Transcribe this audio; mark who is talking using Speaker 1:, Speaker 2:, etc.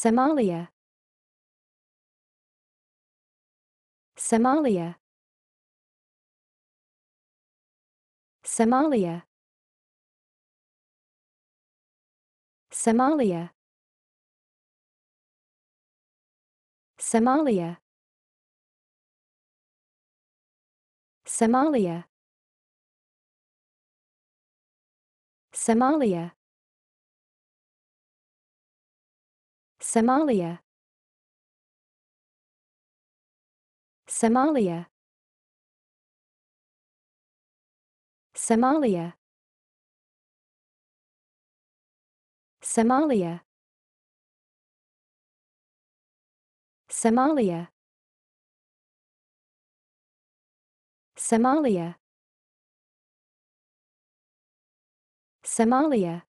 Speaker 1: Somalia Somalia Somalia Somalia Somalia Somalia Somalia Somalia Somalia Somalia Somalia Somalia Somalia Somalia